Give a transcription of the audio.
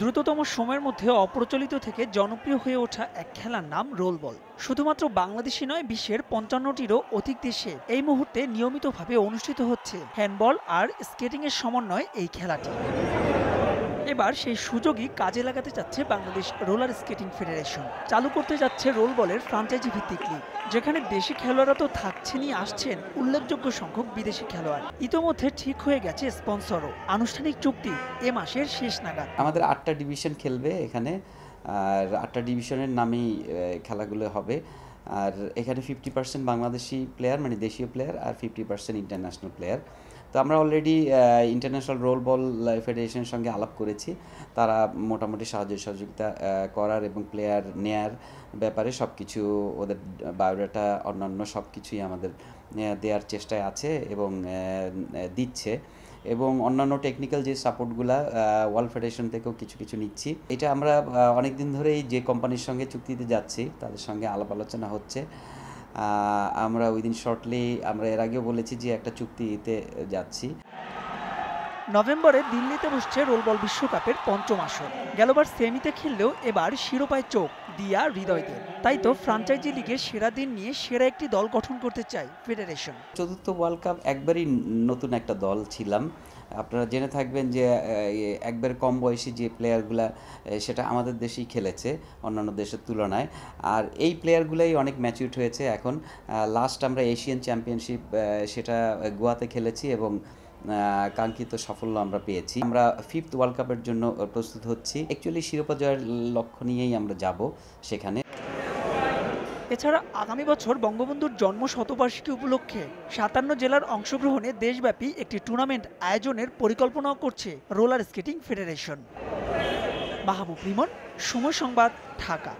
দ্রুততম সময়ের মধ্যে অপ্রচলিত থেকে জনপ্রিয় হয়ে ওঠা এক খেলার নাম রোল বল শুধুমাত্র বাংলাদেশি নয় বিশ্বের পঞ্চান্নটিরও অধিক দেশে এই মুহূর্তে নিয়মিতভাবে অনুষ্ঠিত হচ্ছে হ্যান্ডবল আর স্কেটিংয়ের সমন্বয় এই খেলাটি এবার সেই সুযোগই কাজে লাগাতে চাচ্ছে বাংলাদেশ রোলার স্কেটিং ফেডারেশন চালু করতে যাচ্ছে রোল বলের ফ্রাঞ্চাইজি ভিত্তিক লিগ যেখানে দেশি খেলোয়াড়রা তো থাকছেনই আসছেন উল্লেখযোগ্য সংখ্যক বিদেশি খেলোয়াড় ইতোমধ্যে ঠিক হয়ে গেছে স্পন্সরও আনুষ্ঠানিক চুক্তি এ মাসের শেষ নাগাদ আমাদের আটটা ডিভিশন খেলবে এখানে আর আটটা ডিভিশনের নামেই খেলাগুলো হবে আর এখানে ফিফটি পার্সেন্ট বাংলাদেশি প্লেয়ার মানে দেশীয় প্লেয়ার আর ফিফটি পার্সেন্ট ইন্টারন্যাশনাল প্লেয়ার তো আমরা অলরেডি ইন্টারন্যাশনাল রোল বল ফেডারেশনের সঙ্গে আলাপ করেছি তারা মোটামুটি সাহায্য সহযোগিতা করার এবং প্লেয়ার নেয়ার ব্যাপারে সব কিছু ওদের বায়োডাটা অন্যান্য সব কিছুই আমাদের দেওয়ার চেষ্টায় আছে এবং দিচ্ছে এবং অন্যান্য টেকনিক্যাল যে সাপোর্টগুলা ওয়ার্ল্ড ফেডারেশন থেকেও কিছু কিছু নিচ্ছি এটা আমরা অনেক দিন ধরেই যে কোম্পানির সঙ্গে চুক্তিতে যাচ্ছি তাদের সঙ্গে আলাপ আলোচনা হচ্ছে আমরা ওই দিন শর্টলি আমরা এর আগেও বলেছি যে একটা চুক্তিতে যাচ্ছি নভেম্বরে দিল্লিতে বসছে রোলবল বিশ্বকাপের পঞ্চম আসর গেলবার সেমিতে খেললেও এবার শিরোপায় চোখ দিয়া হৃদয়দের তাই তো ফ্রাঞ্চাইজি লিগে সেরা দিন নিয়ে সেরা একটি দল গঠন করতে চাই ফেডারেশন চতুর্থ ওয়ার্ল্ড কাপ একবারই নতুন একটা দল ছিলাম আপনারা জেনে থাকবেন যে একবার কম বয়সী যে প্লেয়ারগুলা সেটা আমাদের দেশেই খেলেছে অন্যান্য দেশের তুলনায় আর এই প্লেয়ারগুলাই অনেক ম্যাচিউট হয়েছে এখন লাস্ট আমরা এশিয়ান চ্যাম্পিয়নশিপ সেটা গোয়াতে খেলেছি এবং কাঙ্ক্ষিত সাফল্য আমরা পেয়েছি আমরা ফিফথ ওয়ার্ল্ড কাপের জন্য প্রস্তুত হচ্ছি অ্যাকচুয়ালি শিরোপা জয়ের লক্ষ্য নিয়েই আমরা যাব সেখানে এছাড়া আগামী বছর বঙ্গবন্ধুর জন্ম শতবার্ষিকী উপলক্ষে সাতান্ন জেলার অংশগ্রহণে দেশব্যাপী একটি টুর্নামেন্ট আয়োজনের পরিকল্পনাও করছে roller skating federation Mahbub Rimon Somoy Sangbad Dhaka